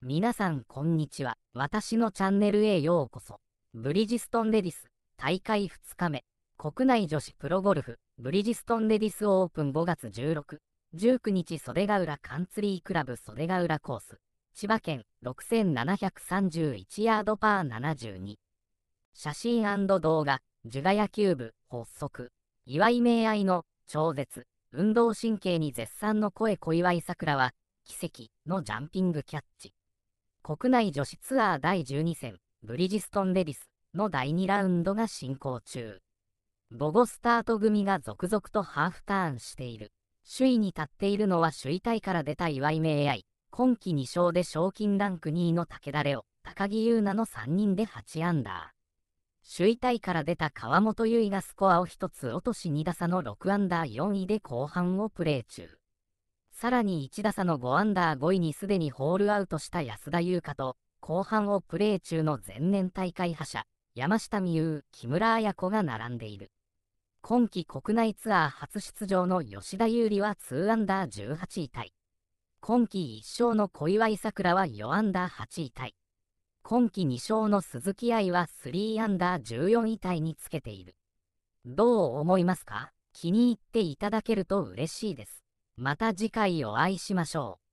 皆さんこんにちは。私のチャンネルへようこそ。ブリヂストンレディス大会2日目。国内女子プロゴルフブリヂストンレディスオープン5月16、19日袖ヶ浦カンツリークラブ袖ヶ浦コース。千葉県6731ヤードパー72。写真動画、ジュガ野球部発足。岩井明愛の超絶、運動神経に絶賛の声小祝さくらは、奇跡のジャンピングキャッチ。国内女子ツアー第12戦ブリヂストンレディスの第2ラウンドが進行中。母語スタート組が続々とハーフターンしている。首位に立っているのは首位タイから出た岩井 a 愛。今季2勝で賞金ランク2位の武田レオ、高木優奈の3人で8アンダー。首位タイから出た川本優衣がスコアを1つ落とし2打差の6アンダー4位で後半をプレー中。さらに1打差の5アンダー5位にすでにホールアウトした安田優香と、後半をプレー中の前年大会覇者、山下美優、木村彩子が並んでいる。今季国内ツアー初出場の吉田優里は2アンダー18位タイ。今季1勝の小祝さくらは4アンダー8位タイ。今季2勝の鈴木愛は3アンダー14位タイにつけている。どう思いますか気に入っていただけると嬉しいです。また次回お会いしましょう。